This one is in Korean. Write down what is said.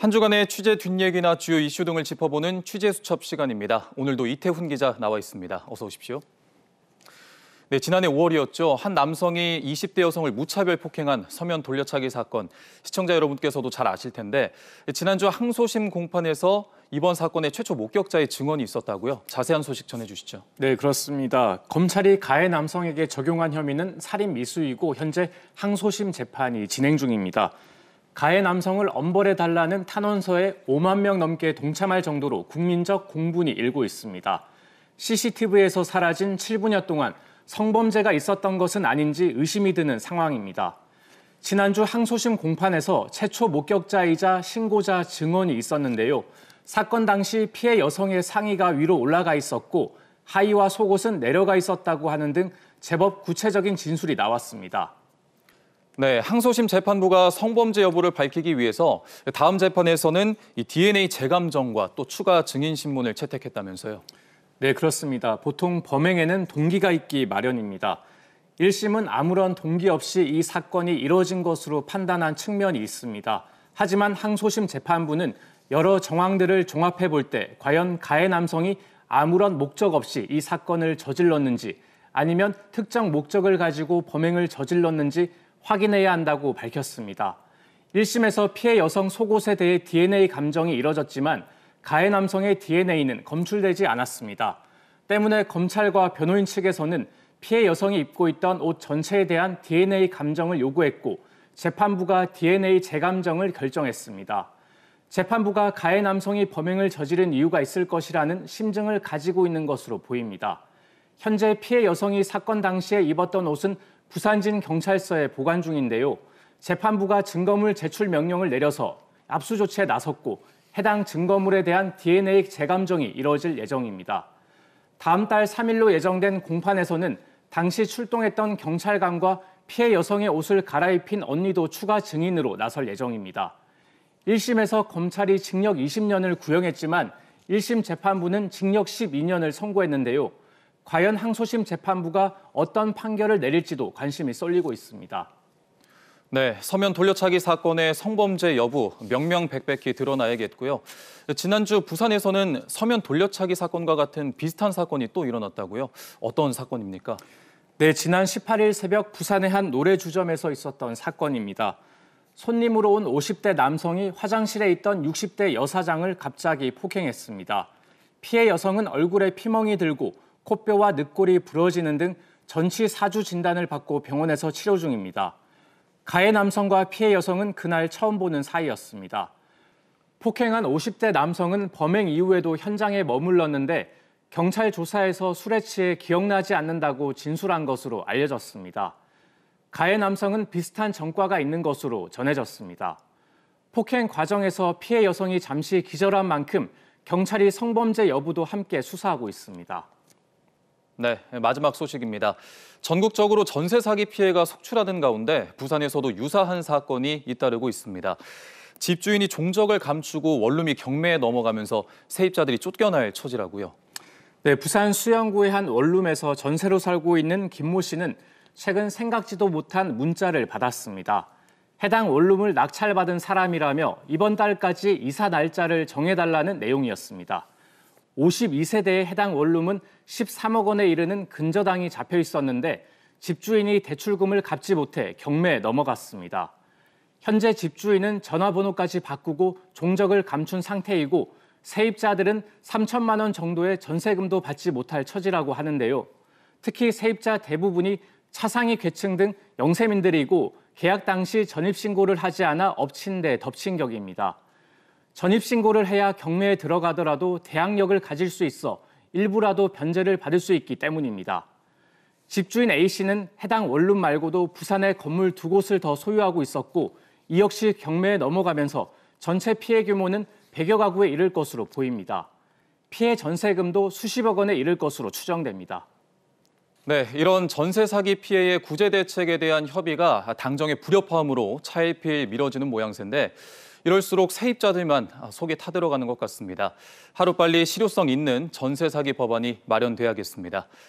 한 주간의 취재 뒷얘기나 주요 이슈 등을 짚어보는 취재 수첩 시간입니다. 오늘도 이태훈 기자 나와 있습니다. 어서 오십시오. 네, 지난해 5월이었죠. 한 남성이 20대 여성을 무차별 폭행한 서면 돌려차기 사건. 시청자 여러분께서도 잘 아실 텐데 지난주 항소심 공판에서 이번 사건의 최초 목격자의 증언이 있었다고요. 자세한 소식 전해주시죠. 네, 그렇습니다. 검찰이 가해 남성에게 적용한 혐의는 살인 미수이고 현재 항소심 재판이 진행 중입니다. 가해 남성을 엄벌해 달라는 탄원서에 5만 명 넘게 동참할 정도로 국민적 공분이 일고 있습니다. CCTV에서 사라진 7분여 동안 성범죄가 있었던 것은 아닌지 의심이 드는 상황입니다. 지난주 항소심 공판에서 최초 목격자이자 신고자 증언이 있었는데요. 사건 당시 피해 여성의 상의가 위로 올라가 있었고 하의와 속옷은 내려가 있었다고 하는 등 제법 구체적인 진술이 나왔습니다. 네, 항소심 재판부가 성범죄 여부를 밝히기 위해서 다음 재판에서는 이 DNA 재감정과 또 추가 증인 신문을 채택했다면서요. 네, 그렇습니다. 보통 범행에는 동기가 있기 마련입니다. 1심은 아무런 동기 없이 이 사건이 이뤄진 것으로 판단한 측면이 있습니다. 하지만 항소심 재판부는 여러 정황들을 종합해 볼 때 과연 가해 남성이 아무런 목적 없이 이 사건을 저질렀는지 아니면 특정 목적을 가지고 범행을 저질렀는지 확인해야 한다고 밝혔습니다. 1심에서 피해 여성 속옷에 대해 DNA 감정이 이뤄졌지만 가해 남성의 DNA는 검출되지 않았습니다. 때문에 검찰과 변호인 측에서는 피해 여성이 입고 있던 옷 전체에 대한 DNA 감정을 요구했고 재판부가 DNA 재감정을 결정했습니다. 재판부가 가해 남성이 범행을 저지른 이유가 있을 것이라는 심증을 가지고 있는 것으로 보입니다. 현재 피해 여성이 사건 당시에 입었던 옷은 부산진 경찰서에 보관 중인데요. 재판부가 증거물 제출 명령을 내려서 압수 조치에 나섰고 해당 증거물에 대한 DNA 재감정이 이뤄질 예정입니다. 다음 달 3일로 예정된 공판에서는 당시 출동했던 경찰관과 피해 여성의 옷을 갈아입힌 언니도 추가 증인으로 나설 예정입니다. 1심에서 검찰이 징역 20년을 구형했지만 1심 재판부는 징역 12년을 선고했는데요. 과연 항소심 재판부가 어떤 판결을 내릴지도 관심이 쏠리고 있습니다. 네, 서면 돌려차기 사건의 성범죄 여부 명명백백히 드러나야겠고요. 지난주 부산에서는 서면 돌려차기 사건과 같은 비슷한 사건이 또 일어났다고요. 어떤 사건입니까? 네, 지난 18일 새벽 부산의 한 노래 주점에서 있었던 사건입니다. 손님으로 온 50대 남성이 화장실에 있던 60대 여사장을 갑자기 폭행했습니다. 피해 여성은 얼굴에 피멍이 들고 코뼈와 늑골이 부러지는 등 전치 4주 진단을 받고 병원에서 치료 중입니다. 가해 남성과 피해 여성은 그날 처음 보는 사이였습니다. 폭행한 50대 남성은 범행 이후에도 현장에 머물렀는데 경찰 조사에서 술에 취해 기억나지 않는다고 진술한 것으로 알려졌습니다. 가해 남성은 비슷한 전과가 있는 것으로 전해졌습니다. 폭행 과정에서 피해 여성이 잠시 기절한 만큼 경찰이 성범죄 여부도 함께 수사하고 있습니다. 네, 마지막 소식입니다. 전국적으로 전세 사기 피해가 속출하는 가운데 부산에서도 유사한 사건이 잇따르고 있습니다. 집주인이 종적을 감추고 원룸이 경매에 넘어가면서 세입자들이 쫓겨날 처지라고요. 네, 부산 수양구의 한 원룸에서 전세로 살고 있는 김모 씨는 최근 생각지도 못한 문자를 받았습니다. 해당 원룸을 낙찰받은 사람이라며 이번 달까지 이사 날짜를 정해달라는 내용이었습니다. 52세대의 해당 원룸은 13억 원에 이르는 근저당이 잡혀 있었는데 집주인이 대출금을 갚지 못해 경매에 넘어갔습니다. 현재 집주인은 전화번호까지 바꾸고 종적을 감춘 상태이고 세입자들은 3천만 원 정도의 전세금도 받지 못할 처지라고 하는데요. 특히 세입자 대부분이 차상위 계층 등 영세민들이고 계약 당시 전입신고를 하지 않아 엎친 데 덮친 격입니다. 전입신고를 해야 경매에 들어가더라도 대항력을 가질 수 있어 일부라도 변제를 받을 수 있기 때문입니다. 집주인 A씨는 해당 원룸 말고도 부산에 건물 두 곳을 더 소유하고 있었고 이 역시 경매에 넘어가면서 전체 피해 규모는 100여 가구에 이를 것으로 보입니다. 피해 전세금도 수십억 원에 이를 것으로 추정됩니다. 네, 이런 전세 사기 피해의 구제 대책에 대한 협의가 당정의 불협화음으로 차일피일 미뤄지는 모양새인데 이럴수록 세입자들만 아, 속에 타들어가는 것 같습니다. 하루빨리 실효성 있는 전세 사기 법안이 마련돼야겠습니다.